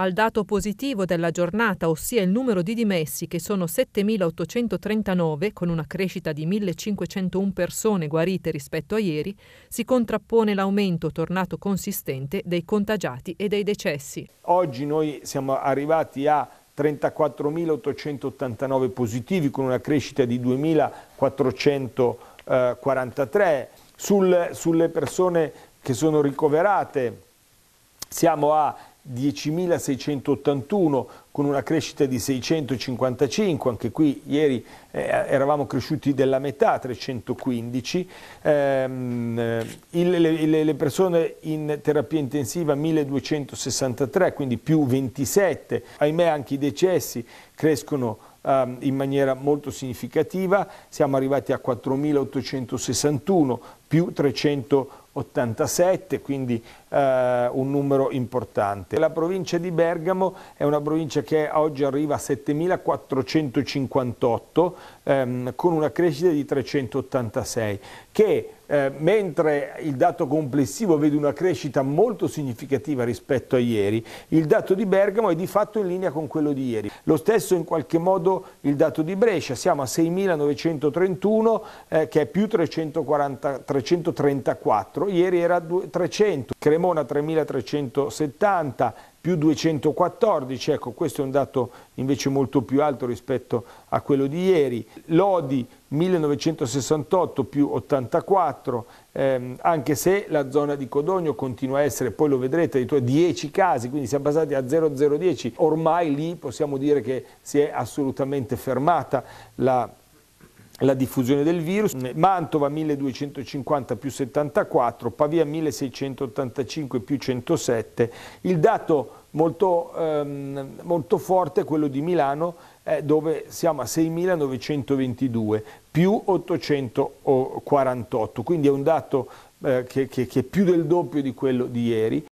Al dato positivo della giornata, ossia il numero di dimessi che sono 7.839 con una crescita di 1.501 persone guarite rispetto a ieri, si contrappone l'aumento tornato consistente dei contagiati e dei decessi. Oggi noi siamo arrivati a 34.889 positivi con una crescita di 2.443. Sul, sulle persone che sono ricoverate siamo a 10.681 con una crescita di 655, anche qui ieri eh, eravamo cresciuti della metà, 315, ehm, eh, il, le, le, persone in terapia intensiva 1.263, quindi più 27, ahimè anche i decessi crescono ehm, in maniera molto significativa, siamo arrivati a 4.861 più 380. 87, quindi eh, un numero importante. La provincia di Bergamo è una provincia che oggi arriva a 7.458 ehm, con una crescita di 386, che eh, mentre il dato complessivo vede una crescita molto significativa rispetto a ieri, il dato di Bergamo è di fatto in linea con quello di ieri. Lo stesso in qualche modo il dato di Brescia, siamo a 6.931 eh, che è più 340, 334, ieri era 300. Cremona 3.370 più 214, ecco questo è un dato invece molto più alto rispetto a quello di ieri, Lodi 1968 più 84, ehm, anche se la zona di Codogno continua a essere, poi lo vedrete, di 10 casi, quindi siamo passati a 0010, ormai lì possiamo dire che si è assolutamente fermata la la diffusione del virus, Mantova 1250 più 74, Pavia 1685 più 107, il dato molto, ehm, molto forte è quello di Milano eh, dove siamo a 6.922 più 848, quindi è un dato eh, che, che, che, è più del doppio di quello di ieri